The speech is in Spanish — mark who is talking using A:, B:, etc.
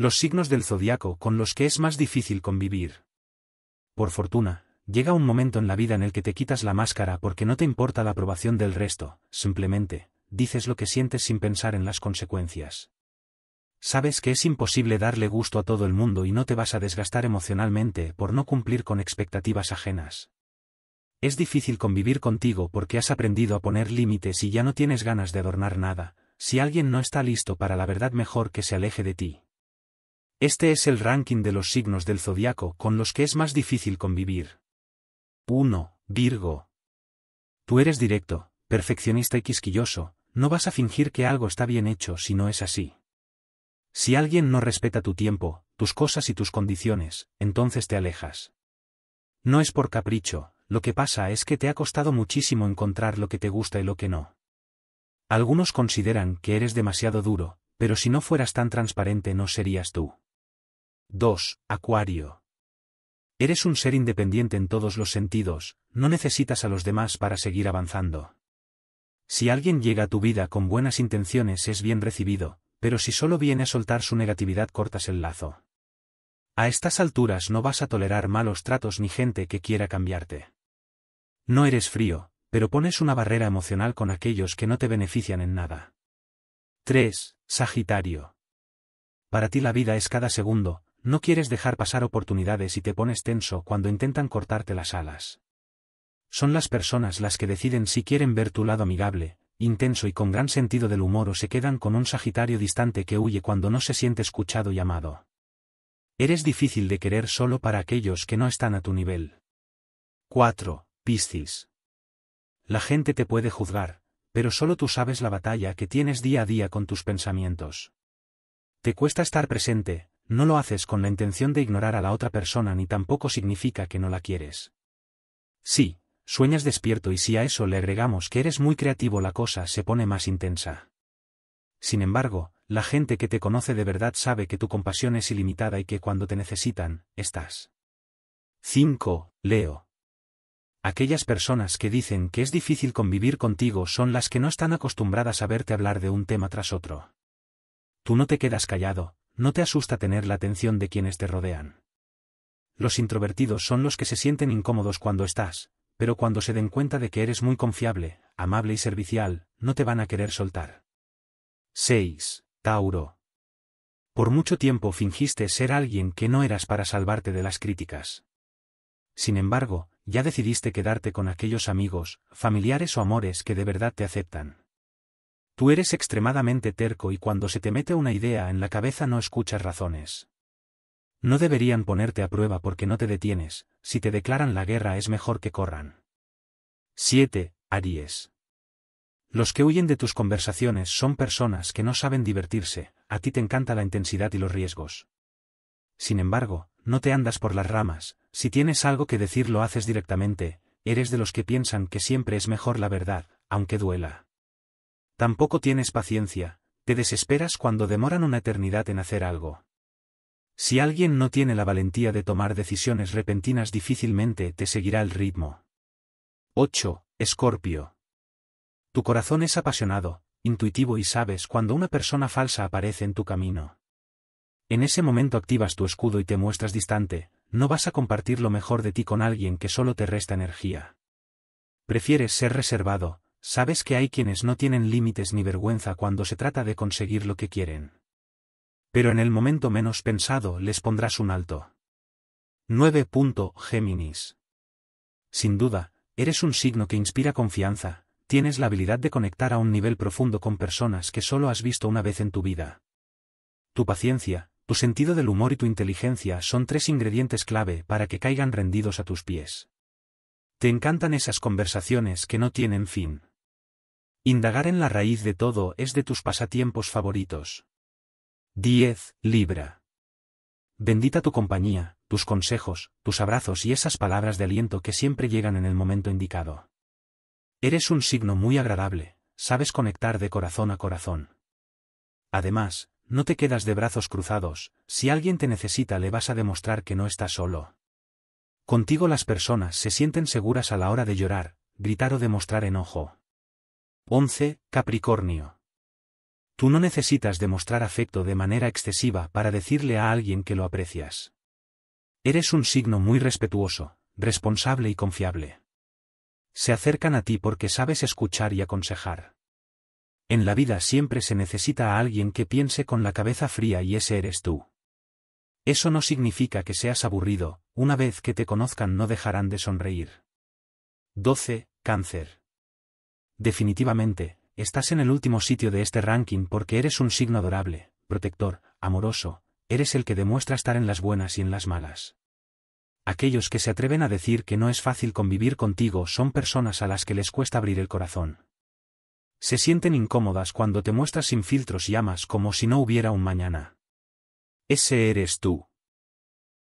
A: los signos del zodiaco con los que es más difícil convivir. Por fortuna, llega un momento en la vida en el que te quitas la máscara porque no te importa la aprobación del resto, simplemente, dices lo que sientes sin pensar en las consecuencias. Sabes que es imposible darle gusto a todo el mundo y no te vas a desgastar emocionalmente por no cumplir con expectativas ajenas. Es difícil convivir contigo porque has aprendido a poner límites y ya no tienes ganas de adornar nada, si alguien no está listo para la verdad mejor que se aleje de ti. Este es el ranking de los signos del zodiaco con los que es más difícil convivir. 1. Virgo. Tú eres directo, perfeccionista y quisquilloso, no vas a fingir que algo está bien hecho si no es así. Si alguien no respeta tu tiempo, tus cosas y tus condiciones, entonces te alejas. No es por capricho, lo que pasa es que te ha costado muchísimo encontrar lo que te gusta y lo que no. Algunos consideran que eres demasiado duro, pero si no fueras tan transparente no serías tú. 2. Acuario. Eres un ser independiente en todos los sentidos, no necesitas a los demás para seguir avanzando. Si alguien llega a tu vida con buenas intenciones es bien recibido, pero si solo viene a soltar su negatividad cortas el lazo. A estas alturas no vas a tolerar malos tratos ni gente que quiera cambiarte. No eres frío, pero pones una barrera emocional con aquellos que no te benefician en nada. 3. Sagitario. Para ti la vida es cada segundo, no quieres dejar pasar oportunidades y te pones tenso cuando intentan cortarte las alas. Son las personas las que deciden si quieren ver tu lado amigable, intenso y con gran sentido del humor o se quedan con un Sagitario distante que huye cuando no se siente escuchado y amado. Eres difícil de querer solo para aquellos que no están a tu nivel. 4. Piscis. La gente te puede juzgar, pero solo tú sabes la batalla que tienes día a día con tus pensamientos. Te cuesta estar presente, no lo haces con la intención de ignorar a la otra persona ni tampoco significa que no la quieres. Sí, sueñas despierto y si a eso le agregamos que eres muy creativo la cosa se pone más intensa. Sin embargo, la gente que te conoce de verdad sabe que tu compasión es ilimitada y que cuando te necesitan, estás. 5. Leo. Aquellas personas que dicen que es difícil convivir contigo son las que no están acostumbradas a verte hablar de un tema tras otro. Tú no te quedas callado, no te asusta tener la atención de quienes te rodean. Los introvertidos son los que se sienten incómodos cuando estás, pero cuando se den cuenta de que eres muy confiable, amable y servicial, no te van a querer soltar. 6. Tauro. Por mucho tiempo fingiste ser alguien que no eras para salvarte de las críticas. Sin embargo, ya decidiste quedarte con aquellos amigos, familiares o amores que de verdad te aceptan. Tú eres extremadamente terco y cuando se te mete una idea en la cabeza no escuchas razones. No deberían ponerte a prueba porque no te detienes, si te declaran la guerra es mejor que corran. 7. Aries. Los que huyen de tus conversaciones son personas que no saben divertirse, a ti te encanta la intensidad y los riesgos. Sin embargo, no te andas por las ramas, si tienes algo que decir lo haces directamente, eres de los que piensan que siempre es mejor la verdad, aunque duela. Tampoco tienes paciencia, te desesperas cuando demoran una eternidad en hacer algo. Si alguien no tiene la valentía de tomar decisiones repentinas difícilmente te seguirá el ritmo. 8. Escorpio. Tu corazón es apasionado, intuitivo y sabes cuando una persona falsa aparece en tu camino. En ese momento activas tu escudo y te muestras distante, no vas a compartir lo mejor de ti con alguien que solo te resta energía. Prefieres ser reservado, Sabes que hay quienes no tienen límites ni vergüenza cuando se trata de conseguir lo que quieren. Pero en el momento menos pensado les pondrás un alto. 9. Géminis. Sin duda, eres un signo que inspira confianza, tienes la habilidad de conectar a un nivel profundo con personas que solo has visto una vez en tu vida. Tu paciencia, tu sentido del humor y tu inteligencia son tres ingredientes clave para que caigan rendidos a tus pies. Te encantan esas conversaciones que no tienen fin. Indagar en la raíz de todo es de tus pasatiempos favoritos. 10. Libra. Bendita tu compañía, tus consejos, tus abrazos y esas palabras de aliento que siempre llegan en el momento indicado. Eres un signo muy agradable, sabes conectar de corazón a corazón. Además, no te quedas de brazos cruzados, si alguien te necesita le vas a demostrar que no estás solo. Contigo las personas se sienten seguras a la hora de llorar, gritar o demostrar enojo. 11. Capricornio. Tú no necesitas demostrar afecto de manera excesiva para decirle a alguien que lo aprecias. Eres un signo muy respetuoso, responsable y confiable. Se acercan a ti porque sabes escuchar y aconsejar. En la vida siempre se necesita a alguien que piense con la cabeza fría y ese eres tú. Eso no significa que seas aburrido, una vez que te conozcan no dejarán de sonreír. 12. Cáncer. Definitivamente, estás en el último sitio de este ranking porque eres un signo adorable, protector, amoroso, eres el que demuestra estar en las buenas y en las malas. Aquellos que se atreven a decir que no es fácil convivir contigo son personas a las que les cuesta abrir el corazón. Se sienten incómodas cuando te muestras sin filtros y amas como si no hubiera un mañana. Ese eres tú.